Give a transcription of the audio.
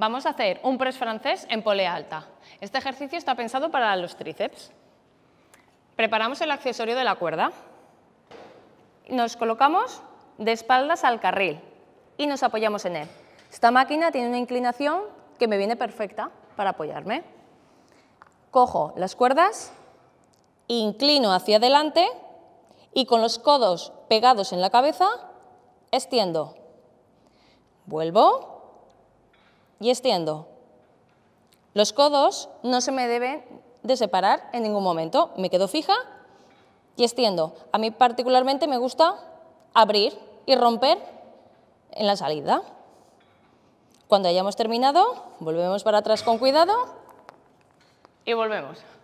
Vamos a hacer un press francés en polea alta. Este ejercicio está pensado para los tríceps. Preparamos el accesorio de la cuerda. Nos colocamos de espaldas al carril y nos apoyamos en él. Esta máquina tiene una inclinación que me viene perfecta para apoyarme. Cojo las cuerdas, inclino hacia adelante y con los codos pegados en la cabeza extiendo. Vuelvo y extiendo. Los codos no se me deben de separar en ningún momento. Me quedo fija y extiendo. A mí particularmente me gusta abrir y romper en la salida. Cuando hayamos terminado, volvemos para atrás con cuidado y volvemos.